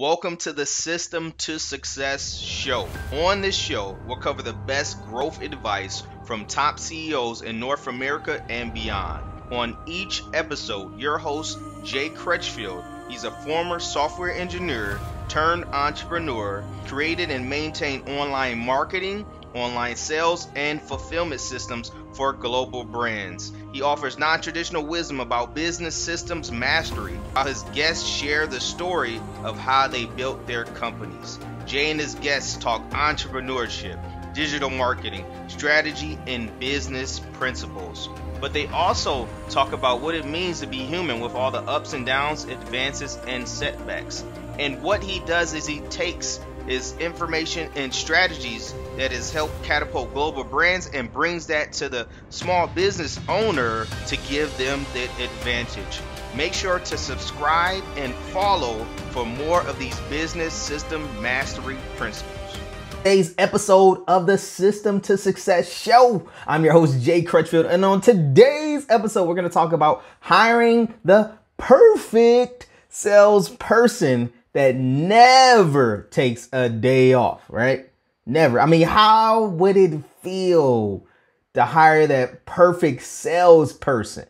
Welcome to the System to Success show. On this show, we'll cover the best growth advice from top CEOs in North America and beyond. On each episode, your host, Jay Crutchfield, he's a former software engineer turned entrepreneur, created and maintained online marketing, online sales, and fulfillment systems for global brands. He offers non traditional wisdom about business systems mastery, while his guests share the story of how they built their companies. Jay and his guests talk entrepreneurship, digital marketing, strategy, and business principles. But they also talk about what it means to be human with all the ups and downs, advances, and setbacks. And what he does is he takes his information and strategies that has helped catapult global brands and brings that to the small business owner to give them the advantage. Make sure to subscribe and follow for more of these business system mastery principles. Today's episode of the System to Success show. I'm your host, Jay Crutchfield, and on today's episode, we're going to talk about hiring the perfect salesperson that never takes a day off, right? Never. I mean, how would it feel to hire that perfect salesperson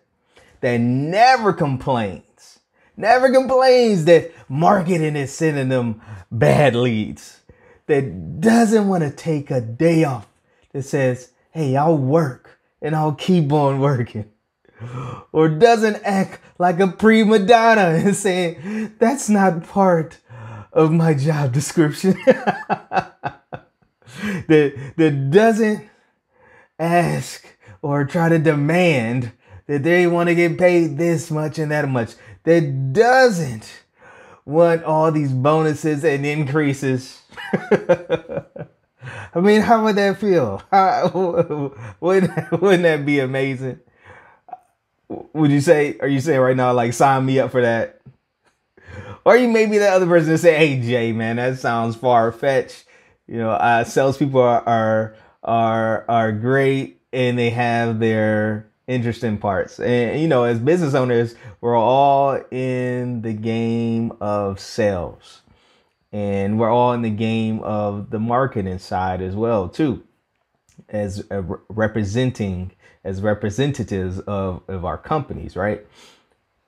that never complains, never complains that marketing is sending them bad leads, that doesn't want to take a day off, that says, hey, I'll work and I'll keep on working. Or doesn't act like a prima donna and saying, that's not part of my job description. that that doesn't ask or try to demand that they want to get paid this much and that much. That doesn't want all these bonuses and increases. I mean, how would that feel? How, wouldn't, wouldn't that be amazing? Would you say, are you saying right now, like, sign me up for that? Or you may be that other person to say, hey, Jay, man, that sounds far fetched. You know, uh, salespeople are, are are are great, and they have their interesting parts. And you know, as business owners, we're all in the game of sales. And we're all in the game of the marketing side as well, too, as uh, representing as representatives of of our companies, right?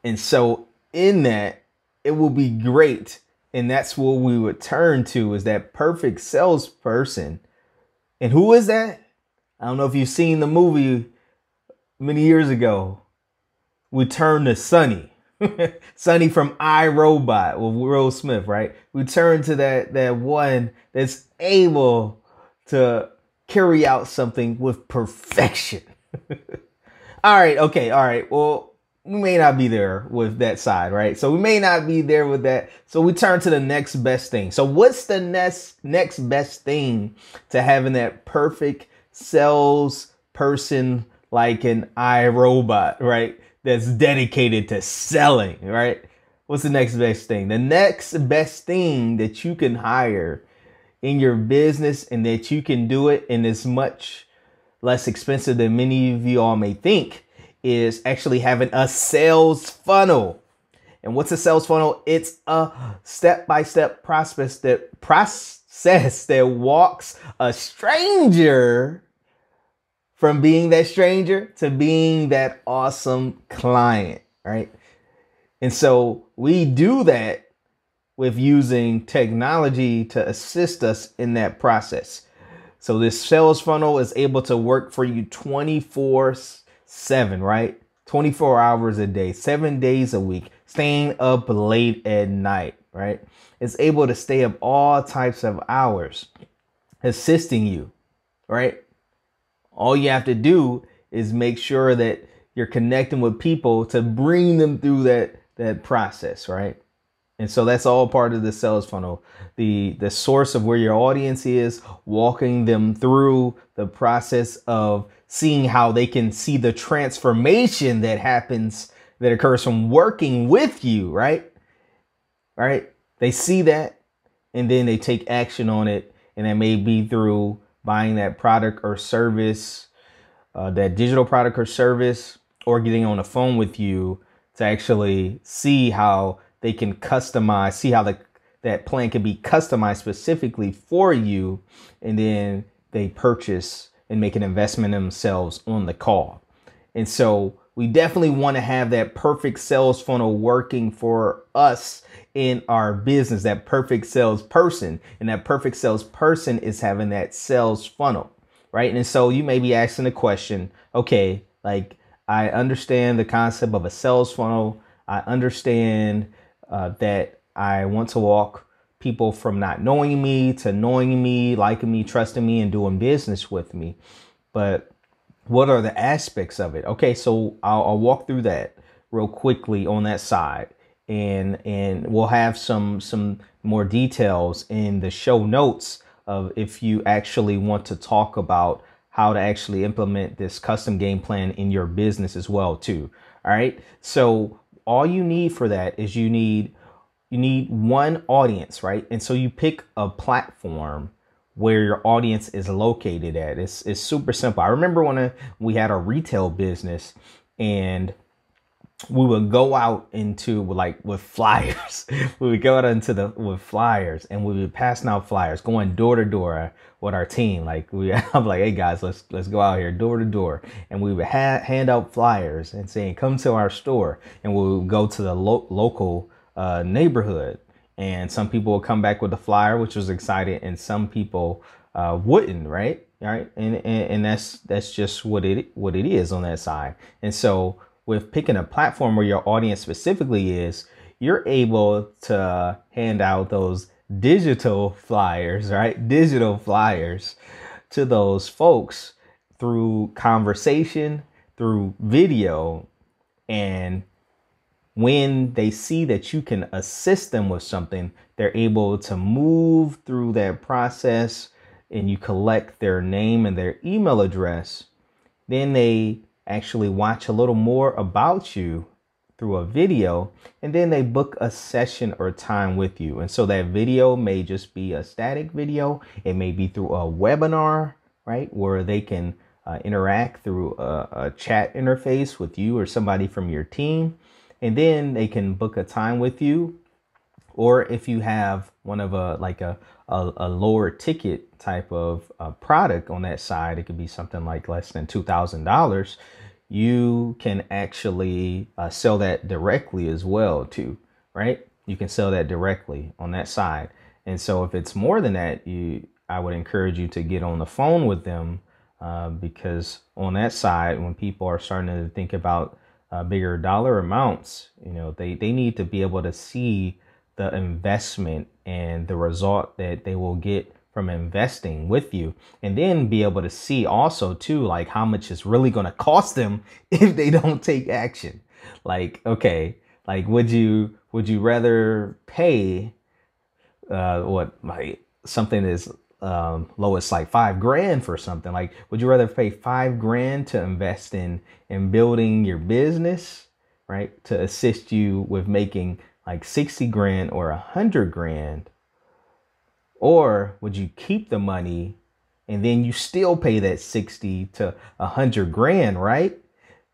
And so in that, it will be great and that's what we would turn to is that perfect salesperson. And who is that? I don't know if you've seen the movie many years ago. We turn to Sonny. Sonny from iRobot with Will Smith, right? We turn to that that one that's able to carry out something with perfection. all right, okay, all right. Well, we may not be there with that side, right? So we may not be there with that. So we turn to the next best thing. So what's the next next best thing to having that perfect sales person like an iRobot, right? That's dedicated to selling, right? What's the next best thing? The next best thing that you can hire in your business and that you can do it and it's much less expensive than many of you all may think is actually having a sales funnel. And what's a sales funnel? It's a step-by-step process that process that walks a stranger from being that stranger to being that awesome client, right? And so we do that with using technology to assist us in that process. So this sales funnel is able to work for you 24 seven, right? 24 hours a day, seven days a week, staying up late at night, right? It's able to stay up all types of hours, assisting you, right? All you have to do is make sure that you're connecting with people to bring them through that that process, right? And so that's all part of the sales funnel. The the source of where your audience is, walking them through the process of seeing how they can see the transformation that happens that occurs from working with you, right? Right? They see that and then they take action on it and that may be through buying that product or service, uh, that digital product or service or getting on the phone with you to actually see how they can customize, see how the that plan can be customized specifically for you, and then they purchase and make an investment themselves on the call. And so we definitely want to have that perfect sales funnel working for us in our business, that perfect salesperson. And that perfect salesperson is having that sales funnel, right? And so you may be asking the question, okay, like I understand the concept of a sales funnel. I understand uh, that I want to walk people from not knowing me to knowing me, liking me, trusting me, and doing business with me. But what are the aspects of it? Okay, so I'll, I'll walk through that real quickly on that side, and and we'll have some some more details in the show notes of if you actually want to talk about how to actually implement this custom game plan in your business as well too. All right, so all you need for that is you need you need one audience, right? And so you pick a platform where your audience is located at. It's it's super simple. I remember when, a, uh, when we had a retail business and we would go out into like with flyers. we would go out into the with flyers and we would passing out flyers, going door to door with our team. Like we, I'm like, hey guys, let's let's go out here door to door, and we would ha- hand out flyers and saying, come to our store, and we would go to the lo- local uh, neighborhood, and some people would come back with a flyer, which was exciting, and some people uh, wouldn't, right? All right, and, and and that's that's just what it what it is on that side, and so with picking a platform where your audience specifically is, you're able to hand out those digital flyers, right? Digital flyers to those folks through conversation, through video, and when they see that you can assist them with something, they're able to move through that process and you collect their name and their email address. Then they actually watch a little more about you through a video and then they book a session or time with you. And so that video may just be a static video, it may be through a webinar, right, where they can uh, interact through a, a chat interface with you or somebody from your team. And then they can book a time with you or if you have one of a like a a, a lower ticket type of uh, product on that side it could be something like less than $2000 you can actually uh, sell that directly as well too right you can sell that directly on that side and so if it's more than that you i would encourage you to get on the phone with them uh, because on that side when people are starting to think about uh, bigger dollar amounts you know they, they need to be able to see the investment and the result that they will get from investing with you and then be able to see also too like how much it's really going to cost them if they don't take action like okay like would you would you rather pay uh what like something is um lowest like five grand for something like would you rather pay five grand to invest in in building your business right to assist you with making like 60 grand or 100 grand? Or would you keep the money and then you still pay that 60 to 100 grand, right?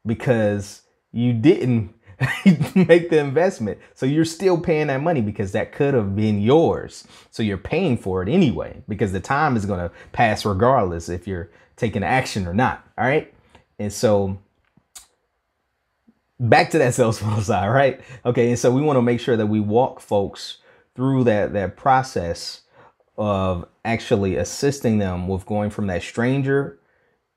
Because you didn't make the investment. So you're still paying that money because that could have been yours. So you're paying for it anyway because the time is going to pass regardless if you're taking action or not. All right. And so back to that sales funnel side, right? Okay, and so we want to make sure that we walk folks through that that process of actually assisting them with going from that stranger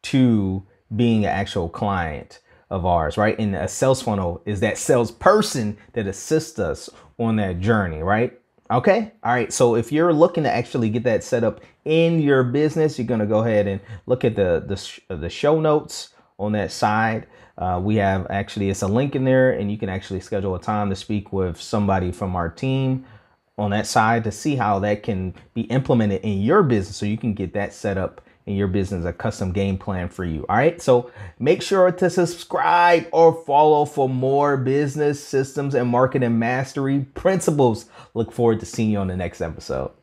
to being an actual client of ours, right? And a sales funnel is that salesperson that assists us on that journey, right? Okay. All right. So if you're looking to actually get that set up in your business, you're going to go ahead and look at the, the, the show notes on that side. Uh, we have actually, it's a link in there, and you can actually schedule a time to speak with somebody from our team on that side to see how that can be implemented in your business so you can get that set up in your business a custom game plan for you all right so make sure to subscribe or follow for more business systems and marketing mastery principles look forward to seeing you on the next episode